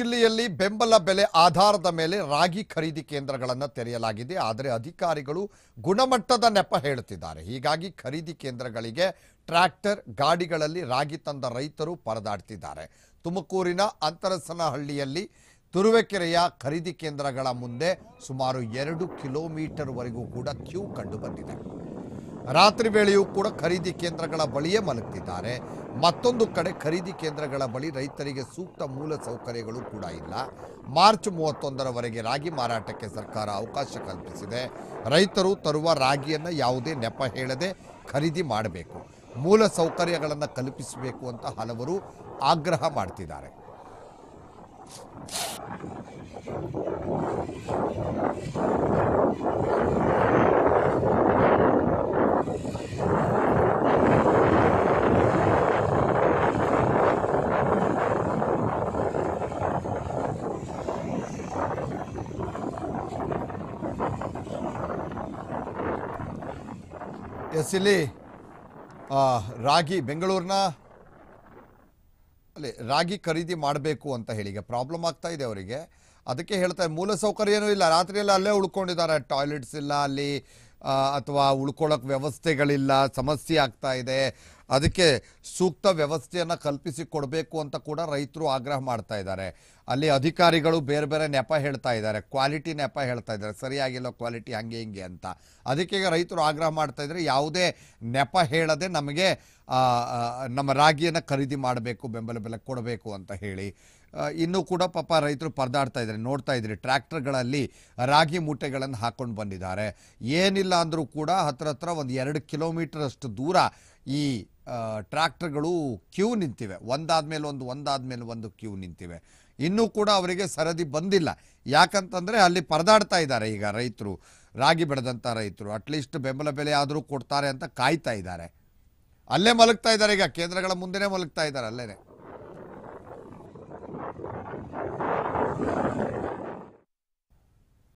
ಜಿಲ್ಲೆಯಲ್ಲಿ ಬೆಂಬಲ ಬೆಲೆ ಆಧಾರದ ಮೇಲೆ ರಾಗಿ ಖರೀದಿ ಕೇಂದ್ರಗಳನ್ನು ತೆರೆಯಲಾಗಿದೆ ಆದರೆ ಅಧಿಕಾರಿಗಳು ಗುಣಮಟ್ಟದ ನೆಪ ಹೇಳುತ್ತಿದ್ದಾರೆ ಹೀಗಾಗಿ ಖರೀದಿ ಕೇಂದ್ರಗಳಿಗೆ ಟ್ರ್ಯಾಕ್ಟರ್ ಗಾಡಿಗಳಲ್ಲಿ ರಾಗಿ ತಂದ ರೈತರು ಪರದಾಡ್ತಿದ್ದಾರೆ ತುಮಕೂರಿನ ಅಂತರಸನಹಳ್ಳಿಯಲ್ಲಿ ತುರುವೆಕೆರೆಯ ಖರೀದಿ ಕೇಂದ್ರಗಳ ಮುಂದೆ ಸುಮಾರು ಎರಡು ಕಿಲೋಮೀಟರ್ವರೆಗೂ ಕೂಡ ಕ್ಯೂ ಕಂಡು ಬಂದಿದೆ ರಾತ್ರಿ ವೇಳೆಯೂ ಕೂಡ ಖರೀದಿ ಕೇಂದ್ರಗಳ ಬಳಿಯೇ ಮಲಗ್ತಿದ್ದಾರೆ ಮತ್ತೊಂದು ಕಡೆ ಖರೀದಿ ಕೇಂದ್ರಗಳ ಬಳಿ ರೈತರಿಗೆ ಸೂಕ್ತ ಮೂಲ ಸೌಕರ್ಯಗಳು ಕೂಡ ಇಲ್ಲ ಮಾರ್ಚ್ ಮೂವತ್ತೊಂದರವರೆಗೆ ರಾಗಿ ಮಾರಾಟಕ್ಕೆ ಸರ್ಕಾರ ಅವಕಾಶ ಕಲ್ಪಿಸಿದೆ ರೈತರು ತರುವ ರಾಗಿಯನ್ನು ಯಾವುದೇ ನೆಪ ಹೇಳದೆ ಖರೀದಿ ಮಾಡಬೇಕು ಮೂಲ ಸೌಕರ್ಯಗಳನ್ನು ಕಲ್ಪಿಸಬೇಕು ಅಂತ ಹಲವರು ಆಗ್ರಹ ಮಾಡ್ತಿದ್ದಾರೆ ಎಸ್ ಇಲ್ಲಿ ರಾಗಿ ಬೆಂಗಳೂರಿನ ಅಲ್ಲಿ ರಾಗಿ ಖರೀದಿ ಮಾಡಬೇಕು ಅಂತ ಹೇಳಿ ಈಗ ಪ್ರಾಬ್ಲಮ್ ಆಗ್ತಾ ಇದೆ ಅವರಿಗೆ ಅದಕ್ಕೆ ಹೇಳ್ತಾರೆ ಏನೂ ಇಲ್ಲ ರಾತ್ರಿಯೆಲ್ಲ ಅಲ್ಲೇ ಉಳ್ಕೊಂಡಿದ್ದಾರೆ ಟಾಯ್ಲೆಟ್ಸ್ ಇಲ್ಲ ಅಲ್ಲಿ ಅಥವಾ ಉಳ್ಕೊಳ್ಳೋಕೆ ವ್ಯವಸ್ಥೆಗಳಿಲ್ಲ ಸಮಸ್ಯೆ ಆಗ್ತಾ ಇದೆ ಅದಕ್ಕೆ ಸೂಕ್ತ ವ್ಯವಸ್ಥೆಯನ್ನು ಕಲ್ಪಿಸಿ ಕೊಡಬೇಕು ಅಂತ ಕೂಡ ರೈತರು ಆಗ್ರಹ ಮಾಡ್ತಾ ಇದ್ದಾರೆ ಅಲ್ಲಿ ಅಧಿಕಾರಿಗಳು ಬೇರೆ ಬೇರೆ ನೆಪ ಹೇಳ್ತಾ ಇದ್ದಾರೆ ಕ್ವಾಲಿಟಿ ನೆಪ ಹೇಳ್ತಾ ಇದ್ದಾರೆ ಸರಿಯಾಗಿಲ್ಲ ಕ್ವಾಲಿಟಿ ಹಂಗೆ ಹಿಂಗೆ ಅಂತ ಅದಕ್ಕೆ ರೈತರು ಆಗ್ರಹ ಮಾಡ್ತಾ ಇದ್ದಾರೆ ಯಾವುದೇ ನೆಪ ಹೇಳದೆ ನಮಗೆ ನಮ್ಮ ರಾಗಿಯನ್ನು ಖರೀದಿ ಮಾಡಬೇಕು ಬೆಂಬಲ ಬೆಲೆ ಕೊಡಬೇಕು ಅಂತ ಹೇಳಿ ಇನ್ನೂ ಕೂಡ ಪಾಪ ರೈತರು ಪರದಾಡ್ತಾ ಇದ್ದಾರೆ ನೋಡ್ತಾ ಇದ್ರಿ ಟ್ರ್ಯಾಕ್ಟರ್ಗಳಲ್ಲಿ ರಾಗಿ ಮೂಟೆಗಳನ್ನು ಹಾಕೊಂಡು ಬಂದಿದ್ದಾರೆ ಏನಿಲ್ಲ ಅಂದರೂ ಕೂಡ ಹತ್ರ ಹತ್ರ ಒಂದು ಎರಡು ಅಷ್ಟು ದೂರ ಈ ಟ್ರ್ಯಾಕ್ಟರ್ಗಳು ಕ್ಯೂ ನಿಂತಿವೆ ಒಂದಾದ ಮೇಲೆ ಒಂದು ಒಂದಾದ ಮೇಲೆ ಒಂದು ಕ್ಯೂ ನಿಂತಿವೆ ಇನ್ನೂ ಕೂಡ ಅವರಿಗೆ ಸರದಿ ಬಂದಿಲ್ಲ ಯಾಕಂತಂದರೆ ಅಲ್ಲಿ ಪರದಾಡ್ತಾ ಇದ್ದಾರೆ ಈಗ ರೈತರು ರಾಗಿ ಬೆಳೆದಂಥ ರೈತರು ಅಟ್ಲೀಸ್ಟ್ ಬೆಂಬಲ ಬೆಲೆ ಆದರೂ ಕೊಡ್ತಾರೆ ಅಂತ ಕಾಯ್ತಾ ಇದ್ದಾರೆ ಅಲ್ಲೇ ಮಲಗ್ತಾ ಇದ್ದಾರೆ ಈಗ ಕೇಂದ್ರಗಳ ಮುಂದೆನೇ ಮಲಗ್ತಾ ಇದ್ದಾರೆ ಅಲ್ಲೇ